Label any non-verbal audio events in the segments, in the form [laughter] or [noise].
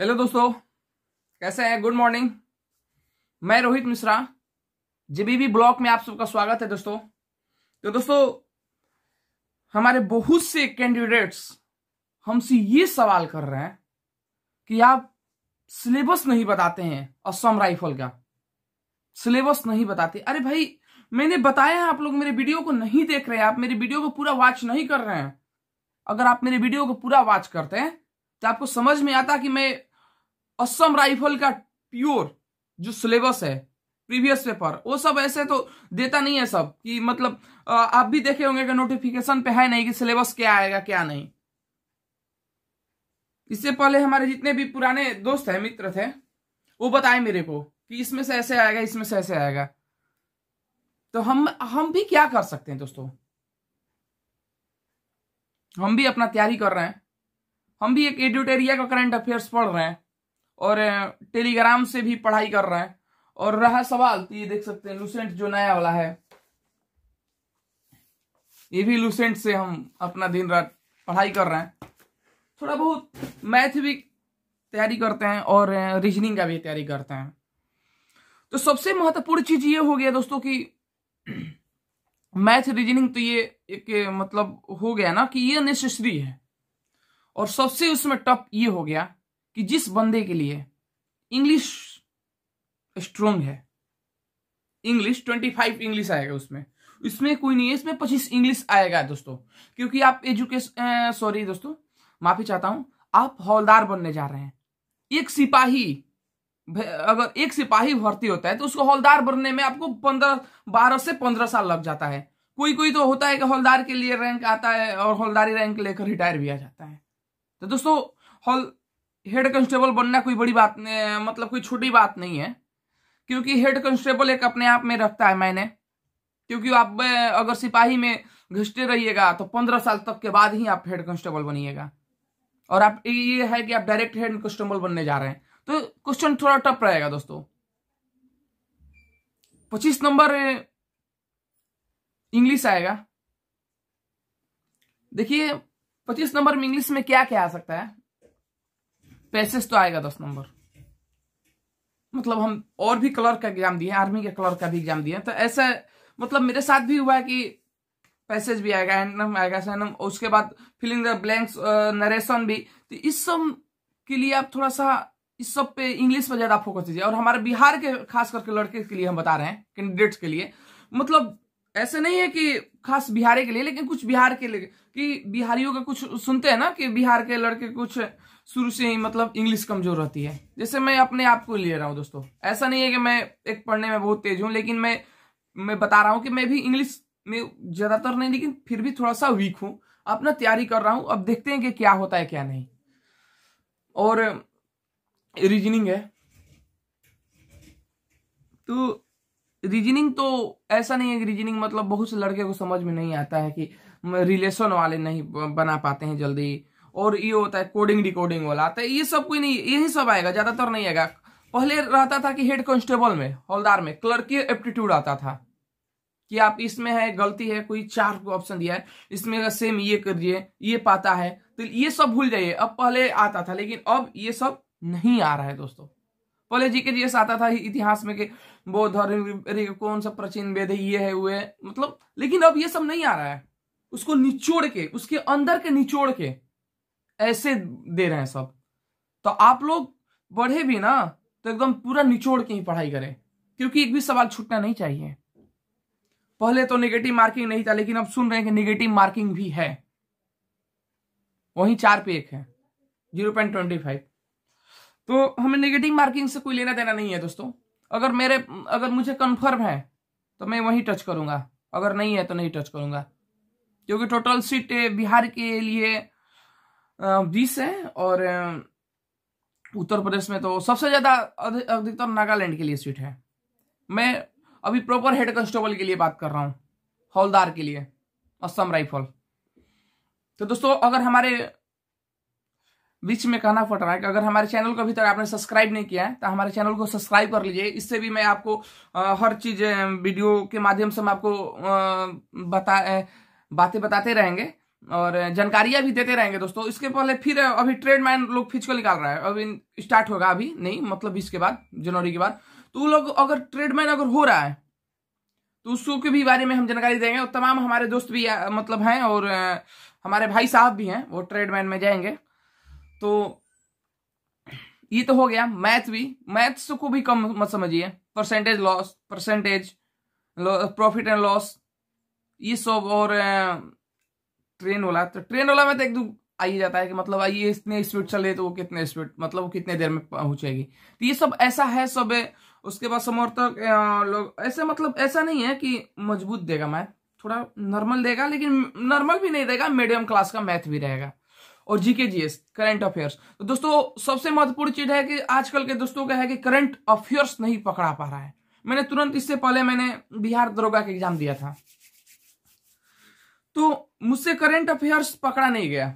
hello दोस्तों कैसे हैं गुड मॉर्निंग मैं रोहित मिश्रा जेबीबी ब्लॉक में आप सबका स्वागत है दोस्तों तो दोस्तों हमारे बहुत से कैंडिडेट्स हमसे ये सवाल कर रहे हैं कि आप सिलेबस नहीं बताते हैं असम राइफल का सिलेबस नहीं बताते अरे भाई मैंने बताया आप लोग मेरे वीडियो को नहीं देख रहे हैं आप मेरे वीडियो को पूरा वॉच नहीं कर रहे हैं अगर आप मेरे वीडियो को पूरा वॉच करते हैं तो आपको समझ में आता कि मैं असम राइफल का प्योर जो सिलेबस है प्रीवियस पेपर वो सब ऐसे तो देता नहीं है सब कि मतलब आप भी देखे होंगे कि नोटिफिकेशन पे है नहीं कि सिलेबस क्या आएगा क्या नहीं इससे पहले हमारे जितने भी पुराने दोस्त हैं मित्र थे वो बताए मेरे को कि इसमें से ऐसे आएगा इसमें से ऐसे आएगा तो हम हम भी क्या कर सकते हैं दोस्तों हम भी अपना तैयारी कर रहे हैं हम भी एक एडिटेरिया का करंट अफेयर्स पढ़ रहे हैं और टेलीग्राम से भी पढ़ाई कर रहा है और रहा सवाल तो ये देख सकते हैं लूसेंट जो नया वाला है ये भी लूसेंट से हम अपना दिन रात पढ़ाई कर रहे हैं थोड़ा बहुत मैथ भी तैयारी करते हैं और रीजनिंग का भी तैयारी करते हैं तो सबसे महत्वपूर्ण चीज ये हो गया दोस्तों कि [clears throat] मैथ रीजनिंग तो ये एक मतलब हो गया ना कि ये नेसेसरी है और सबसे उसमें टफ ये हो गया कि जिस बंदे के लिए इंग्लिश स्ट्रोंग है इंग्लिश ट्वेंटी फाइव इंग्लिश आएगा उसमें इसमें कोई नहीं है इसमें पच्चीस इंग्लिश आएगा दोस्तों क्योंकि आप एजुकेशन सॉरी दोस्तों माफी चाहता हूं आप हौलदार बनने जा रहे हैं एक सिपाही अगर एक सिपाही भर्ती होता है तो उसको हौलदार बनने में आपको पंद्रह बारह से पंद्रह साल लग जाता है कोई कोई तो होता है कि हौलदार के लिए रैंक आता है और हौलदारी रैंक लेकर रिटायर भी आ जाता है तो दोस्तों हेड कांस्टेबल बनना कोई बड़ी बात नहीं मतलब कोई छोटी बात नहीं है क्योंकि हेड कांस्टेबल एक अपने आप में रखता है मैंने क्योंकि आप अगर सिपाही में घिसते रहिएगा तो पंद्रह साल तक के बाद ही आप हेड कांस्टेबल बनिएगा और आप ये है कि आप डायरेक्ट हेड कांस्टेबल बनने जा रहे हैं तो क्वेश्चन थोड़ा टफ रहेगा दोस्तों पच्चीस नंबर इंग्लिश आएगा देखिए पच्चीस नंबर में इंग्लिश में क्या क्या आ सकता है पैसेज तो आएगा दस नंबर मतलब हम और भी कलर का एग्जाम दिए आर्मी के कलर का भी एग्जाम दिए तो ऐसा मतलब मेरे साथ भी हुआ है कि पैसेज भी आएगा एंडम आएगा सैनम उसके बाद फिलिंग द ब्लैंक्स नरेशन भी तो इस सब के लिए आप थोड़ा सा इस सब पे इंग्लिश पर ज्यादा फोकस दीजिए और हमारे बिहार के खास करके लड़के के लिए हम बता रहे हैं कैंडिडेट्स के लिए मतलब ऐसे नहीं है कि खास बिहारी के लिए लेकिन कुछ बिहार के लिए कि बिहारियों का कुछ सुनते हैं ना कि बिहार के लड़के कुछ शुरू से ही मतलब इंग्लिश कमजोर रहती है जैसे मैं अपने आप को ले रहा हूँ दोस्तों ऐसा नहीं है कि मैं एक पढ़ने में बहुत तेज हूँ लेकिन मैं मैं बता रहा हूँ कि मैं भी इंग्लिश में ज़्यादातर नहीं लेकिन फिर भी थोड़ा सा वीक हूँ अपना तैयारी कर रहा हूँ अब देखते हैं कि क्या होता है क्या नहीं और रीजनिंग है तो रीजनिंग तो ऐसा नहीं है कि रीजनिंग मतलब बहुत से लड़के को समझ में नहीं आता है कि रिलेशन वाले नहीं बना पाते हैं जल्दी और ये होता है कोडिंग डिकोडिंग वाला तो ये सब कोई नहीं यही सब आएगा ज्यादातर नहीं आएगा पहले रहता था कि हेड कांस्टेबल में हौलदार में क्लर्क एप्टीट्यूड आता था कि आप इसमें है गलती है कोई चार को ऑप्शन दिया है इसमें सेम ये करिए ये पाता है तो ये सब भूल जाइए अब पहले आता था लेकिन अब ये सब नहीं आ रहा है दोस्तों पहले जी के जीएस आता था इतिहास में कि बौद्ध कौन सा प्राचीन वेद ये है हुए मतलब लेकिन अब ये सब नहीं आ रहा है उसको निचोड़ के उसके अंदर के निचोड़ के ऐसे दे रहे हैं सब तो आप लोग बढ़े भी ना तो एकदम पूरा निचोड़ के ही पढ़ाई करें क्योंकि एक भी सवाल छूटना नहीं चाहिए पहले तो निगेटिव मार्किंग नहीं था लेकिन अब सुन रहे हैं कि निगेटिव मार्किंग भी है वही चार पे एक है जीरो पॉइंट ट्वेंटी फाइव तो हमें निगेटिव मार्किंग से कोई लेना देना नहीं है दोस्तों अगर मेरे अगर मुझे कंफर्म है तो मैं वही टच करूंगा अगर नहीं है तो नहीं टच करूंगा क्योंकि टोटल सीट बिहार के लिए बीस है और उत्तर प्रदेश में तो सबसे ज़्यादा अधिकतर नागालैंड के लिए सीट है मैं अभी प्रॉपर हेड कांस्टेबल के लिए बात कर रहा हूँ हौलदार के लिए असम राइफल तो दोस्तों अगर हमारे बीच में कहना फट रहा है कि अगर हमारे चैनल को अभी तक आपने सब्सक्राइब नहीं किया है तो हमारे चैनल को सब्सक्राइब कर लीजिए इससे भी मैं आपको आ, हर चीज वीडियो के माध्यम से हम आपको आ, बता बातें बताते रहेंगे और जानकारियां भी देते रहेंगे दोस्तों इसके पहले फिर अभी ट्रेड मैन लोग फिजिकल निकाल रहा है अभी स्टार्ट होगा अभी नहीं मतलब बीस के बाद जनवरी के बाद तो लोग अगर ट्रेड मैन अगर हो रहा है तो उसके के भी बारे में हम जानकारी देंगे और तमाम हमारे दोस्त भी आ, मतलब हैं और आ, हमारे भाई साहब भी हैं वो ट्रेड मैन में जाएंगे तो ये तो हो गया मैथ भी मैथ्स को भी कम मत समझिए percentage loss percentage profit and loss ये सब और ट्रेन वाला तो ट्रेन वाला में तो एक दो जाता है कि मतलब ये इतने स्पीड चले तो वो कितने स्पीड मतलब वो कितने देर में पहुंचेगी तो ये सब ऐसा है सब उसके बाद समर्थक लोग ऐसे मतलब ऐसा नहीं है कि मजबूत देगा मैथ थोड़ा नॉर्मल देगा लेकिन नॉर्मल भी नहीं देगा मीडियम क्लास का मैथ भी रहेगा और जीके एस करंट अफेयर्स तो दोस्तों सबसे महत्वपूर्ण चीज है कि आजकल के दोस्तों का है कि करंट अफेयर्स नहीं पकड़ा पा रहा है मैंने तुरंत इससे पहले मैंने बिहार दरोगा का एग्जाम दिया था तो मुझसे करंट अफेयर्स पकड़ा नहीं गया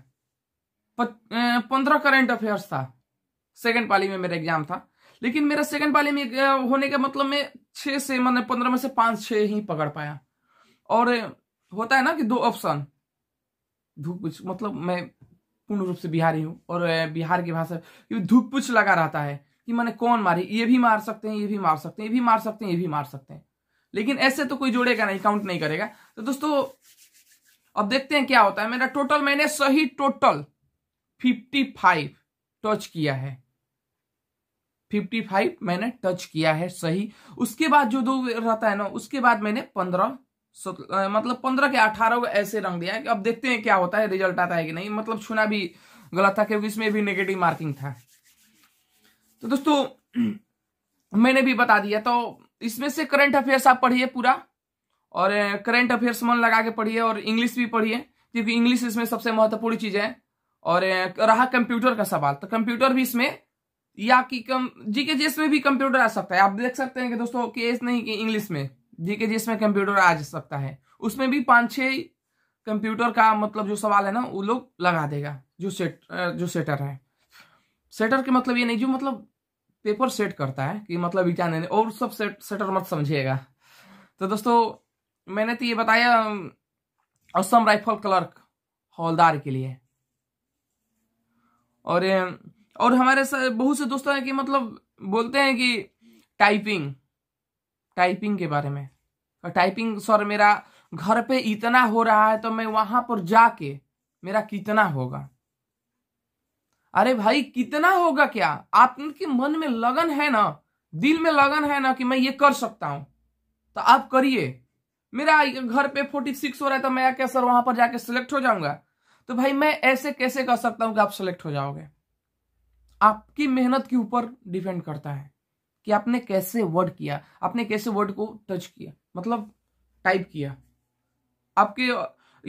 पंद्रह करंट अफेयर्स था सेकंड पाली में मेरा एग्जाम था लेकिन मेरा सेकंड पाली में होने का मतलब मैं छह से मैंने पंद्रह में से पांच छह ही पकड़ पाया और होता है ना कि दो ऑप्शन धूप मतलब मैं पूर्ण रूप से बिहारी हूं और बिहार की भाषा धूप लगा रहता है कि मैंने कौन मारी ये भी मार सकते हैं ये भी मार सकते हैं ये भी मार सकते हैं ये भी मार सकते हैं लेकिन ऐसे तो कोई जोड़ेगा नहीं काउंट नहीं करेगा तो दोस्तों अब देखते हैं क्या होता है मेरा टोटल मैंने सही टोटल 55 टच किया है 55 मैंने टच किया है सही उसके बाद जो दो रहता है ना उसके बाद मैंने पंद्रह मतलब पंद्रह के अठारह को ऐसे रंग दिया है कि अब देखते हैं क्या होता है रिजल्ट आता है कि नहीं मतलब छूना भी गलत था क्योंकि इसमें भी नेगेटिव मार्किंग था तो दोस्तों [clears throat] मैंने भी बता दिया तो इसमें से करंट अफेयर्स आप पढ़िए पूरा और करंट अफेयर्स मन लगा के पढ़िए और इंग्लिश भी पढ़िए क्योंकि इंग्लिश इसमें सबसे महत्वपूर्ण चीज है और रहा कंप्यूटर का सवाल तो कंप्यूटर भी इसमें या कि कम जीके जीएस में भी कंप्यूटर आ सकता है आप देख सकते हैं कि दोस्तों केस नहीं कि इंग्लिश में जीके जीएस में कंप्यूटर आ सकता है उसमें भी पांच छह कंप्यूटर का मतलब जो सवाल है ना वो लोग लगा देगा जो सेट जो सेटर है सेटर के मतलब ये नहीं जो मतलब पेपर सेट करता है कि मतलब विचार नहीं और सब सेट सेटर मत समझिएगा तो दोस्तों मैंने तो ये बताया असम राइफल क्लर्क हौलदार के लिए और और हमारे बहुत से दोस्तों हैं कि मतलब बोलते हैं कि टाइपिंग टाइपिंग के बारे में और टाइपिंग सर मेरा घर पे इतना हो रहा है तो मैं वहां पर जाके मेरा कितना होगा अरे भाई कितना होगा क्या आपके मन में लगन है ना दिल में लगन है ना कि मैं ये कर सकता हूं तो आप करिए मेरा घर पे फोर्टी सिक्स हो रहा है तो मैं क्या सर वहां पर जाके सिलेक्ट हो जाऊंगा तो भाई मैं ऐसे कैसे कर सकता हूं कि आप सिलेक्ट हो जाओगे आपकी मेहनत के ऊपर डिपेंड करता है कि आपने कैसे वर्ड किया आपने कैसे वर्ड को टच किया मतलब टाइप किया आपके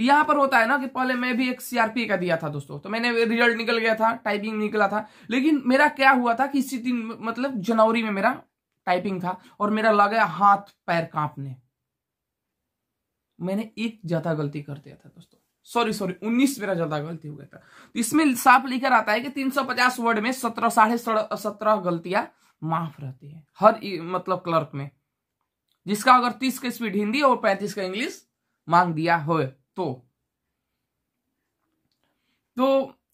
यहां पर होता है ना कि पहले मैं भी एक सीआरपी का दिया था दोस्तों तो मैंने रिजल्ट निकल गया था टाइपिंग निकला था लेकिन मेरा क्या हुआ था कि इसी दिन मतलब जनवरी में मेरा टाइपिंग था और मेरा लगा हाथ पैर कांपने मैंने एक ज्यादा गलती कर दिया था दोस्तों सॉरी सॉरी उन्नीस मेरा ज्यादा गलती हो गया था तो इसमें साफ लिखकर आता है कि तीन सौ पचास वर्ड में सत्रह साढ़े सत्रह गलतियां माफ रहती है हर मतलब क्लर्क में जिसका अगर तीस का स्पीड हिंदी और पैंतीस का इंग्लिश मांग दिया हो तो तो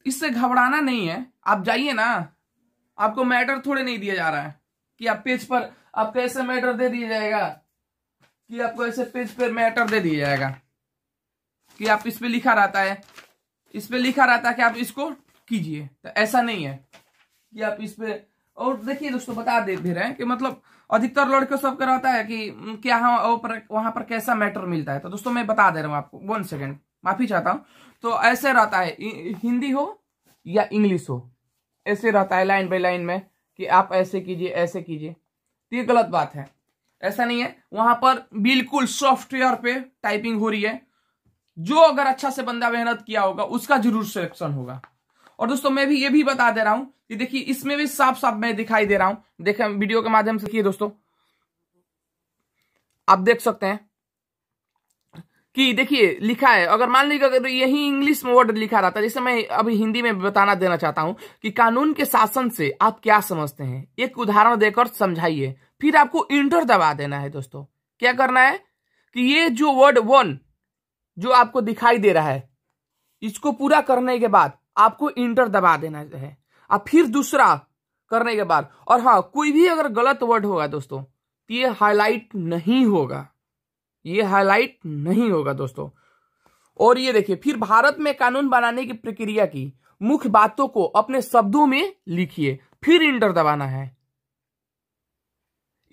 इससे घबराना नहीं है आप जाइए ना आपको मैटर थोड़े नहीं दिया जा रहा है कि आप पेज पर आप कैसे मैटर दे दिया जाएगा कि आपको ऐसे पेज पे मैटर दे दिया जाएगा कि आप इस पर लिखा रहता है इस पर लिखा रहता है कि आप इसको कीजिए तो ऐसा नहीं है कि आप इस पर और देखिए दोस्तों बता दे दे रहे हैं कि मतलब अधिकतर लड़के सबका रहता है कि क्या हाँ पर, वहां पर कैसा मैटर मिलता है तो दोस्तों मैं बता दे रहा हूँ आपको वन सेकेंड माफी चाहता हूँ तो ऐसे रहता है हिंदी हो या इंग्लिश हो ऐसे रहता है लाइन बाई लाइन में कि आप ऐसे कीजिए ऐसे कीजिए तो ये गलत बात है ऐसा नहीं है वहां पर बिल्कुल सॉफ्टवेयर पे टाइपिंग हो रही है जो अगर अच्छा से बंदा मेहनत किया होगा उसका जरूर सिलेक्शन होगा और दोस्तों मैं भी ये भी बता दे रहा हूं कि देखिए इसमें भी साफ साफ मैं दिखाई दे रहा हूं देखे वीडियो के माध्यम से देखिए दोस्तों आप देख सकते हैं कि देखिए लिखा है अगर मान लीजिए अगर यही इंग्लिश में वर्ड लिखा रहता जैसे मैं अभी हिंदी में बताना देना चाहता हूं कि कानून के शासन से आप क्या समझते हैं एक उदाहरण देकर समझाइए फिर आपको इंटर दबा देना है दोस्तों क्या करना है कि ये जो वर्ड वन जो आपको दिखाई दे रहा है इसको पूरा करने के बाद आपको इंटर दबा देना है और फिर दूसरा करने के बाद और हाँ कोई भी अगर गलत वर्ड होगा दोस्तों तो ये हाईलाइट नहीं होगा ये हाईलाइट नहीं होगा दोस्तों और ये देखिए फिर भारत में कानून बनाने की प्रक्रिया की मुख्य बातों को अपने शब्दों में लिखिए फिर इंटर दबाना है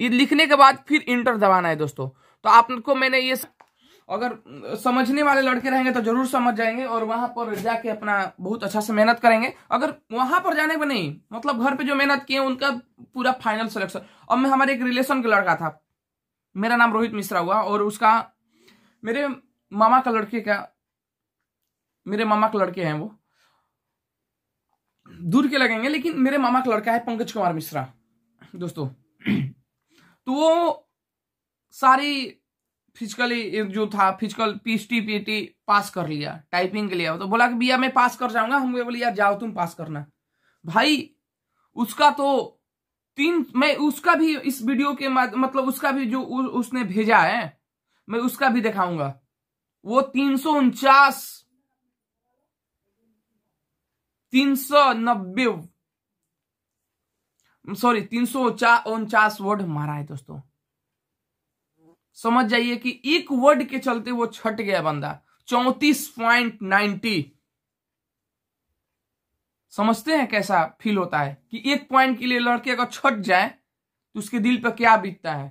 ये लिखने के बाद फिर इंटर दबाना है दोस्तों तो आपको मैंने ये अगर समझने वाले लड़के रहेंगे तो जरूर समझ जाएंगे और वहां पर जाके अपना बहुत अच्छा से मेहनत करेंगे अगर वहां पर जाने पर नहीं मतलब घर पे जो मेहनत किए उनका पूरा फाइनल सिलेक्शन अब मैं हमारे एक रिलेशन का लड़का था मेरा नाम रोहित मिश्रा हुआ और उसका मेरे मामा का लड़के का मेरे मामा के लड़के हैं वो दूर के लगेंगे लेकिन मेरे मामा का लड़का है पंकज कुमार मिश्रा दोस्तों तो वो सारी फिजिकली जो था फिजिकल पीएचटी पीएटी पास कर लिया टाइपिंग के लिए तो बोला कि भैया मैं पास कर जाऊंगा हम बोले यार जाओ तुम पास करना भाई उसका तो तीन मैं उसका भी इस वीडियो के मतलब उसका भी जो उ, उसने भेजा है मैं उसका भी दिखाऊंगा वो तीन सौ उनचास तीन सौ नब्बे सॉरी तीन सौ उनचास वर्ड मारा है दोस्तों समझ जाइए कि एक वर्ड के चलते वो छट गया बंदा चौतीस पॉइंट नाइनटी समझते हैं कैसा फील होता है कि एक पॉइंट के लिए लड़के अगर छट जाए तो उसके दिल पर क्या बीतता है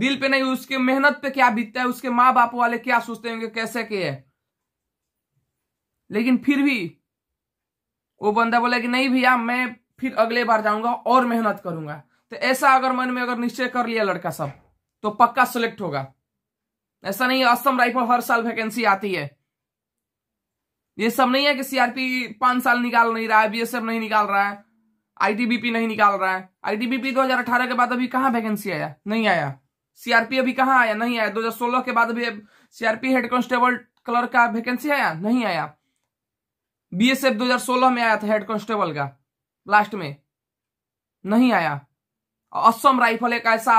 दिल पे नहीं उसके मेहनत पे क्या बीतता है उसके माँ बाप वाले क्या सोचते होंगे कैसे के है लेकिन फिर भी वो बंदा बोला कि नहीं भैया मैं फिर अगले बार जाऊंगा और मेहनत करूंगा तो ऐसा अगर मन में अगर निश्चय कर लिया लड़का सब तो पक्का सिलेक्ट होगा ऐसा नहीं असम राइफल हर साल वैकेंसी आती है ये सब नहीं है कि सीआरपी पांच साल निकाल नहीं रहा है बीएसएफ नहीं निकाल रहा है आईटीबीपी नहीं निकाल रहा है आईटीबीपी 2018 के बाद अभी कहा वैकेंसी आया नहीं आया सीआरपी अभी कहा आया नहीं आया 2016 के बाद अभी सीआरपी हेड कांस्टेबल क्लर्क का वैकेंसी आया नहीं आया बीएसएफ 2016 में आया था हेड कांस्टेबल का लास्ट में नहीं आया असम राइफल एक ऐसा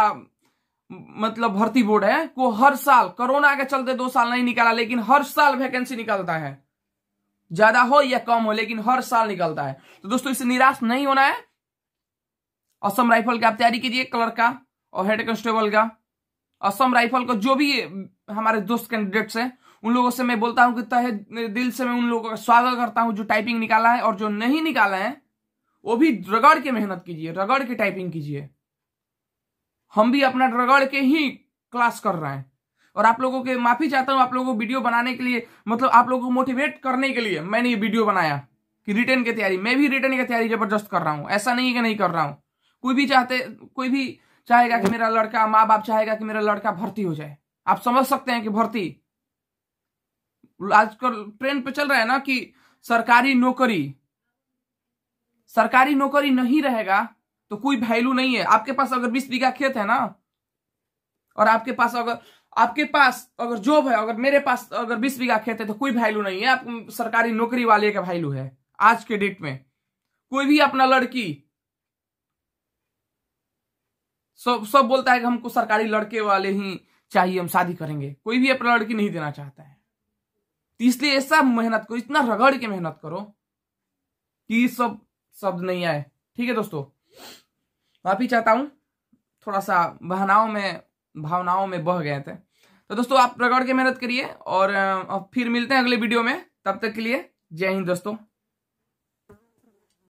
मतलब भर्ती बोर्ड है को हर साल कोरोना के चलते दो साल नहीं निकाला लेकिन हर साल वैकेंसी निकलता है ज्यादा हो या कम हो लेकिन हर साल निकलता है तो दोस्तों इससे निराश नहीं होना है असम राइफल की आप तैयारी कीजिए कलर का और हेड कांस्टेबल का असम राइफल का जो भी हमारे दोस्त कैंडिडेट्स हैं उन लोगों से मैं बोलता हूं कि तहे दिल से मैं उन लोगों का स्वागत करता हूं जो टाइपिंग निकाला है और जो नहीं निकाला है वो भी रगड़ के मेहनत कीजिए रगड़ के टाइपिंग कीजिए हम भी अपना रगड़ के ही क्लास कर रहे हैं और आप लोगों के माफी चाहता हूं आप लोगों को वीडियो बनाने के लिए मतलब आप लोगों को मोटिवेट करने के लिए मैंने ये वीडियो बनाया कि रिटर्न की तैयारी मैं भी रिटर्न की तैयारी जबरदस्त कर रहा हूं ऐसा नहीं है कि नहीं कर रहा हूं कोई भी चाहते कोई भी चाहेगा कि मेरा लड़का माँ बाप चाहेगा कि मेरा लड़का भर्ती हो जाए आप समझ सकते हैं कि भर्ती आजकल ट्रेंड पे चल रहा है ना कि सरकारी नौकरी सरकारी नौकरी नहीं रहेगा तो कोई वैल्यू नहीं है आपके पास अगर बीस बीघा खेत है ना और आपके पास अगर आपके पास अगर जॉब है अगर मेरे पास अगर बीस बीघा खेत है तो कोई वैल्यू नहीं है आप सरकारी नौकरी वाले का वैल्यू है आज के डेट में कोई भी अपना लड़की सब सब बोलता है कि हमको सरकारी लड़के वाले ही चाहिए हम शादी करेंगे कोई भी अपना लड़की नहीं देना चाहता है तो इसलिए ऐसा मेहनत करो इतना रगड़ के मेहनत करो कि सब शब्द नहीं आए ठीक है दोस्तों माफी चाहता हूं थोड़ा सा बहनाओं में भावनाओं में बह गए थे तो दोस्तों आप प्रगढ़ के मेहनत करिए और फिर मिलते हैं अगले वीडियो में तब तक के लिए जय हिंद दोस्तों